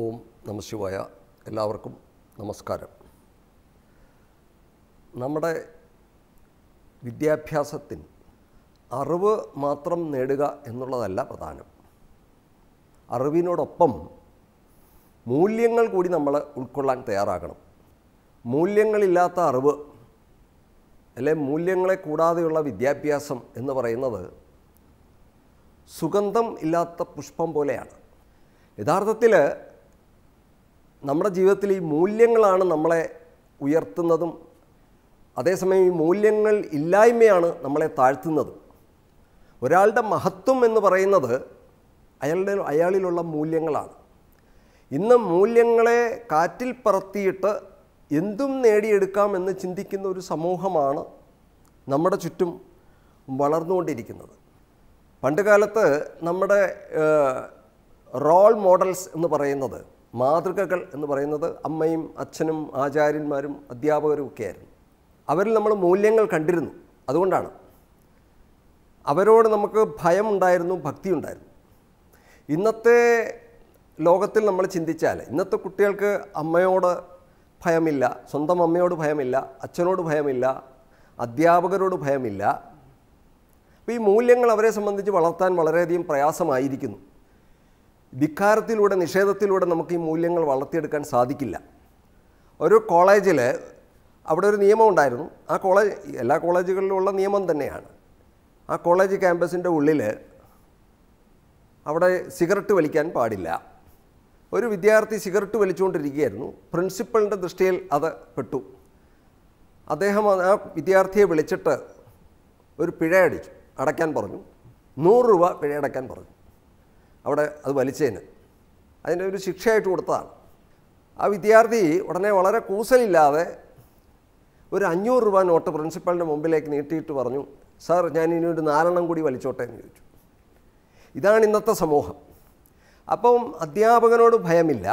ഓം നമശിവായ എല്ലാവർക്കും നമസ്കാരം നമ്മുടെ വിദ്യാഭ്യാസത്തിൽ അറിവ് മാത്രം നേടുക എന്നുള്ളതല്ല പ്രധാനം അറിവിനോടൊപ്പം മൂല്യങ്ങൾ കൂടി നമ്മൾ ഉൾക്കൊള്ളാൻ തയ്യാറാകണം മൂല്യങ്ങളില്ലാത്ത അറിവ് അല്ലെ മൂല്യങ്ങളെ കൂടാതെയുള്ള വിദ്യാഭ്യാസം എന്ന് പറയുന്നത് സുഗന്ധം ഇല്ലാത്ത പുഷ്പം പോലെയാണ് യഥാർത്ഥത്തിൽ നമ്മുടെ ജീവിതത്തിൽ ഈ മൂല്യങ്ങളാണ് നമ്മളെ ഉയർത്തുന്നതും അതേസമയം ഈ മൂല്യങ്ങൾ ഇല്ലായ്മയാണ് നമ്മളെ താഴ്ത്തുന്നത് ഒരാളുടെ മഹത്വം എന്ന് പറയുന്നത് അയാളുടെ അയാളിലുള്ള മൂല്യങ്ങളാണ് ഇന്ന് മൂല്യങ്ങളെ കാറ്റിൽ പറത്തിയിട്ട് എന്തും നേടിയെടുക്കാം എന്ന് ചിന്തിക്കുന്ന ഒരു സമൂഹമാണ് നമ്മുടെ ചുറ്റും വളർന്നുകൊണ്ടിരിക്കുന്നത് പണ്ടുകാലത്ത് നമ്മുടെ റോൾ മോഡൽസ് എന്ന് പറയുന്നത് മാതൃകകൾ എന്ന് പറയുന്നത് അമ്മയും അച്ഛനും ആചാര്യന്മാരും അധ്യാപകരും ഒക്കെയായിരുന്നു അവരിൽ നമ്മൾ മൂല്യങ്ങൾ കണ്ടിരുന്നു അതുകൊണ്ടാണ് അവരോട് നമുക്ക് ഭയമുണ്ടായിരുന്നു ഭക്തി ഉണ്ടായിരുന്നു ഇന്നത്തെ ലോകത്തിൽ നമ്മൾ ചിന്തിച്ചാൽ ഇന്നത്തെ കുട്ടികൾക്ക് അമ്മയോട് ഭയമില്ല സ്വന്തം അമ്മയോട് ഭയമില്ല അച്ഛനോട് ഭയമില്ല അധ്യാപകരോട് ഭയമില്ല അപ്പോൾ ഈ മൂല്യങ്ങൾ അവരെ സംബന്ധിച്ച് വളർത്താൻ വളരെയധികം പ്രയാസമായിരിക്കുന്നു ധിക്കാരത്തിലൂടെ നിഷേധത്തിലൂടെ നമുക്ക് ഈ മൂല്യങ്ങൾ വളർത്തിയെടുക്കാൻ സാധിക്കില്ല ഒരു കോളേജിൽ അവിടെ ഒരു നിയമം ഉണ്ടായിരുന്നു ആ കോളേജ് എല്ലാ കോളേജുകളിലുമുള്ള നിയമം തന്നെയാണ് ആ കോളേജ് ക്യാമ്പസിൻ്റെ ഉള്ളിൽ അവിടെ സിഗരറ്റ് വലിക്കാൻ പാടില്ല ഒരു വിദ്യാർത്ഥി സിഗരറ്റ് വലിച്ചുകൊണ്ടിരിക്കുകയായിരുന്നു പ്രിൻസിപ്പളിൻ്റെ ദൃഷ്ടിയിൽ അത് പെട്ടു അദ്ദേഹം ആ വിദ്യാർത്ഥിയെ വിളിച്ചിട്ട് ഒരു പിഴ അടിച്ചു അടയ്ക്കാൻ പറഞ്ഞു നൂറ് രൂപ പിഴ അടയ്ക്കാൻ പറഞ്ഞു അവിടെ അത് വലിച്ചതിന് അതിൻ്റെ ഒരു ശിക്ഷയായിട്ട് കൊടുത്തതാണ് ആ വിദ്യാർത്ഥി ഉടനെ വളരെ കൂസലില്ലാതെ ഒരു അഞ്ഞൂറ് രൂപ നോട്ട് പ്രിൻസിപ്പലിൻ്റെ മുമ്പിലേക്ക് നീട്ടിയിട്ട് പറഞ്ഞു സാർ ഞാൻ ഇനി ഒരു നാലെണ്ണം കൂടി വലിച്ചോട്ടെ എന്ന് ചോദിച്ചു ഇതാണ് ഇന്നത്തെ സമൂഹം അപ്പം അധ്യാപകനോട് ഭയമില്ല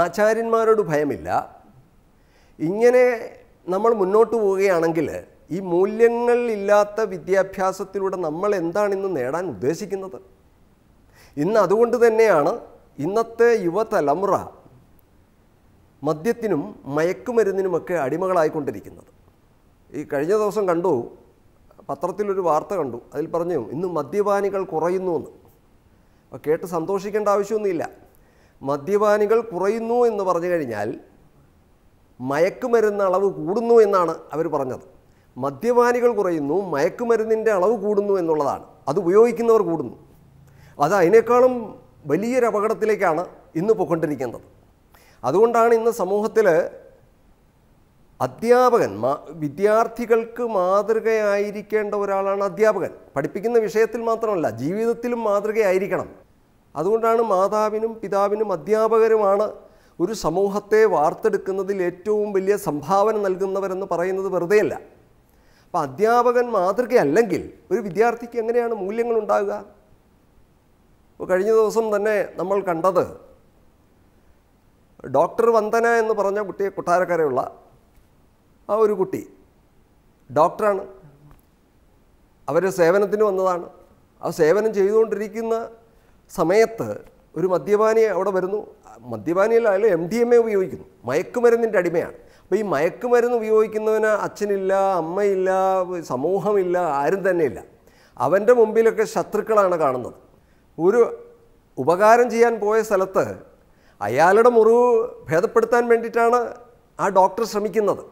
ആചാര്യന്മാരോട് ഭയമില്ല ഇങ്ങനെ നമ്മൾ മുന്നോട്ട് പോവുകയാണെങ്കിൽ ഈ മൂല്യങ്ങളില്ലാത്ത വിദ്യാഭ്യാസത്തിലൂടെ നമ്മൾ എന്താണിന്ന് നേടാൻ ഉദ്ദേശിക്കുന്നത് ഇന്ന് അതുകൊണ്ട് തന്നെയാണ് ഇന്നത്തെ യുവതലമുറ മദ്യത്തിനും മയക്കുമരുന്നിനുമൊക്കെ അടിമകളായിക്കൊണ്ടിരിക്കുന്നത് ഈ കഴിഞ്ഞ ദിവസം കണ്ടു പത്രത്തിലൊരു വാർത്ത കണ്ടു അതിൽ പറഞ്ഞു ഇന്ന് മദ്യപാനികൾ കുറയുന്നു എന്ന് അപ്പോൾ കേട്ട് സന്തോഷിക്കേണ്ട ആവശ്യമൊന്നുമില്ല മദ്യപാനികൾ കുറയുന്നു എന്ന് പറഞ്ഞു കഴിഞ്ഞാൽ മയക്കുമരുന്ന് അളവ് കൂടുന്നു എന്നാണ് അവർ പറഞ്ഞത് മദ്യപാനികൾ കുറയുന്നു മയക്കുമരുന്നിൻ്റെ അളവ് കൂടുന്നു എന്നുള്ളതാണ് അത് ഉപയോഗിക്കുന്നവർ കൂടുന്നു അത് അതിനേക്കാളും വലിയൊരു അപകടത്തിലേക്കാണ് ഇന്ന് പോയിക്കൊണ്ടിരിക്കുന്നത് അതുകൊണ്ടാണ് ഇന്ന് സമൂഹത്തിൽ അധ്യാപകൻ വിദ്യാർത്ഥികൾക്ക് മാതൃകയായിരിക്കേണ്ട ഒരാളാണ് അധ്യാപകൻ പഠിപ്പിക്കുന്ന വിഷയത്തിൽ മാത്രമല്ല ജീവിതത്തിലും മാതൃകയായിരിക്കണം അതുകൊണ്ടാണ് മാതാവിനും പിതാവിനും അധ്യാപകരുമാണ് ഒരു സമൂഹത്തെ വാർത്തെടുക്കുന്നതിൽ ഏറ്റവും വലിയ സംഭാവന നൽകുന്നവരെന്ന് പറയുന്നത് വെറുതെയല്ല അപ്പോൾ അധ്യാപകൻ മാതൃകയല്ലെങ്കിൽ ഒരു വിദ്യാർത്ഥിക്ക് എങ്ങനെയാണ് മൂല്യങ്ങൾ ഉണ്ടാകുക കഴിഞ്ഞ ദിവസം തന്നെ നമ്മൾ കണ്ടത് ഡോക്ടർ വന്ദന എന്ന് പറഞ്ഞ കുട്ടി കൊട്ടാരക്കരയുള്ള ആ ഒരു കുട്ടി ഡോക്ടറാണ് അവർ സേവനത്തിന് വന്നതാണ് ആ സേവനം ചെയ്തുകൊണ്ടിരിക്കുന്ന സമയത്ത് ഒരു മദ്യപാനി അവിടെ വരുന്നു മദ്യപാനിയിൽ അയാൾ എം ഡി എം എ ഉപയോഗിക്കുന്നു മയക്കുമരുന്നിൻ്റെ അടിമയാണ് അപ്പോൾ ഈ മയക്കുമരുന്ന് ഉപയോഗിക്കുന്നവന് അച്ഛനില്ല അമ്മയില്ല സമൂഹമില്ല ആരും തന്നെയില്ല അവൻ്റെ മുമ്പിലൊക്കെ ശത്രുക്കളാണ് കാണുന്നത് ഒരു ഉപകാരം ചെയ്യാൻ പോയ സ്ഥലത്ത് അയാളുടെ മുറിവ് ഭേദപ്പെടുത്താൻ വേണ്ടിയിട്ടാണ് ആ ഡോക്ടർ ശ്രമിക്കുന്നത്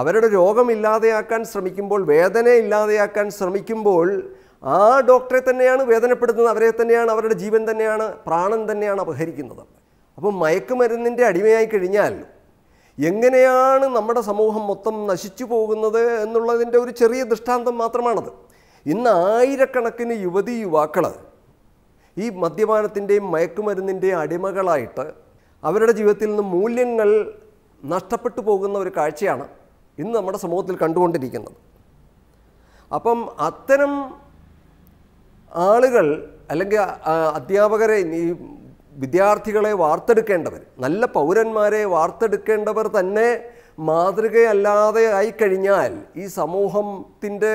അവരുടെ രോഗം ഇല്ലാതെയാക്കാൻ ശ്രമിക്കുമ്പോൾ വേദന ഇല്ലാതെയാക്കാൻ ശ്രമിക്കുമ്പോൾ ആ ഡോക്ടറെ തന്നെയാണ് വേദനപ്പെടുത്തുന്നത് അവരെ തന്നെയാണ് അവരുടെ ജീവൻ തന്നെയാണ് പ്രാണൻ തന്നെയാണ് അപഹരിക്കുന്നത് അപ്പം മയക്കുമരുന്നിൻ്റെ അടിമയായി കഴിഞ്ഞാൽ എങ്ങനെയാണ് നമ്മുടെ സമൂഹം മൊത്തം നശിച്ചു പോകുന്നത് എന്നുള്ളതിൻ്റെ ഒരു ചെറിയ ദൃഷ്ടാന്തം മാത്രമാണത് ഇന്ന് ആയിരക്കണക്കിന് യുവതി യുവാക്കൾ ഈ മദ്യപാനത്തിൻ്റെയും മയക്കുമരുന്നിൻ്റെയും അടിമകളായിട്ട് അവരുടെ ജീവിതത്തിൽ നിന്ന് മൂല്യങ്ങൾ നഷ്ടപ്പെട്ടു പോകുന്ന ഒരു കാഴ്ചയാണ് ഇന്ന് നമ്മുടെ സമൂഹത്തിൽ കണ്ടുകൊണ്ടിരിക്കുന്നത് അപ്പം അത്തരം ആളുകൾ അല്ലെങ്കിൽ അധ്യാപകരെ ഈ വിദ്യാർത്ഥികളെ വാർത്തെടുക്കേണ്ടവർ നല്ല പൗരന്മാരെ വാർത്തെടുക്കേണ്ടവർ തന്നെ മാതൃകയല്ലാതെ ആയിക്കഴിഞ്ഞാൽ ഈ സമൂഹത്തിൻ്റെ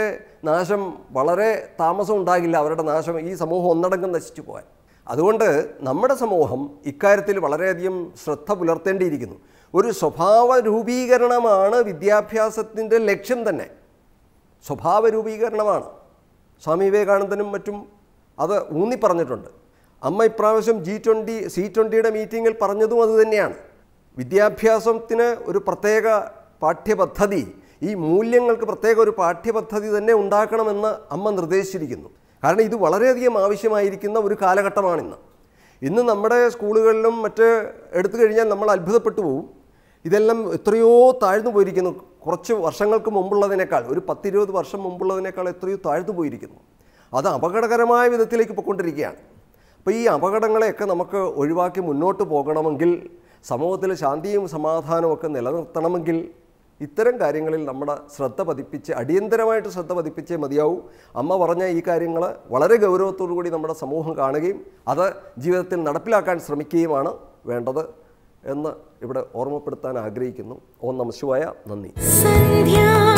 നാശം വളരെ താമസം ഉണ്ടാകില്ല അവരുടെ നാശം ഈ സമൂഹം ഒന്നടങ്കം നശിച്ചു പോകാൻ അതുകൊണ്ട് നമ്മുടെ സമൂഹം ഇക്കാര്യത്തിൽ വളരെയധികം ശ്രദ്ധ പുലർത്തേണ്ടിയിരിക്കുന്നു ഒരു സ്വഭാവ രൂപീകരണമാണ് വിദ്യാഭ്യാസത്തിൻ്റെ ലക്ഷ്യം തന്നെ സ്വഭാവ രൂപീകരണമാണ് സ്വാമി വിവേകാനന്ദനും മറ്റും അത് ഊന്നി പറഞ്ഞിട്ടുണ്ട് അമ്മ ഇപ്രാവശ്യം ജി ട്വൻ്റി സി ട്വൻ്റിയുടെ മീറ്റിങ്ങിൽ പറഞ്ഞതും അതുതന്നെയാണ് വിദ്യാഭ്യാസത്തിന് ഒരു പ്രത്യേക പാഠ്യപദ്ധതി ഈ മൂല്യങ്ങൾക്ക് പ്രത്യേക ഒരു പാഠ്യപദ്ധതി തന്നെ ഉണ്ടാക്കണമെന്ന് അമ്മ നിർദ്ദേശിച്ചിരിക്കുന്നു കാരണം ഇത് വളരെയധികം ആവശ്യമായിരിക്കുന്ന ഒരു കാലഘട്ടമാണിന്ന് ഇന്ന് നമ്മുടെ സ്കൂളുകളിലും മറ്റ് എടുത്തു കഴിഞ്ഞാൽ നമ്മൾ അത്ഭുതപ്പെട്ടു പോവും ഇതെല്ലാം എത്രയോ താഴ്ന്നു പോയിരിക്കുന്നു കുറച്ച് വർഷങ്ങൾക്ക് മുമ്പുള്ളതിനേക്കാൾ ഒരു പത്തിരുപത് വർഷം മുമ്പുള്ളതിനേക്കാൾ എത്രയോ താഴ്ന്നു പോയിരിക്കുന്നു അത് അപകടകരമായ വിധത്തിലേക്ക് പോയിക്കൊണ്ടിരിക്കുകയാണ് അപ്പോൾ ഈ അപകടങ്ങളെയൊക്കെ നമുക്ക് ഒഴിവാക്കി മുന്നോട്ട് പോകണമെങ്കിൽ സമൂഹത്തിൽ ശാന്തിയും സമാധാനവും ഒക്കെ നിലനിർത്തണമെങ്കിൽ ഇത്തരം കാര്യങ്ങളിൽ നമ്മുടെ ശ്രദ്ധ പതിപ്പിച്ച് അടിയന്തരമായിട്ട് ശ്രദ്ധ പതിപ്പിച്ചേ മതിയാവും അമ്മ പറഞ്ഞ ഈ കാര്യങ്ങൾ വളരെ കൂടി നമ്മുടെ സമൂഹം കാണുകയും അത് ജീവിതത്തിൽ നടപ്പിലാക്കാൻ ശ്രമിക്കുകയുമാണ് വേണ്ടത് എന്ന് ഇവിടെ ഓർമ്മപ്പെടുത്താൻ ആഗ്രഹിക്കുന്നു ഓം നമ ശിവായ നന്ദി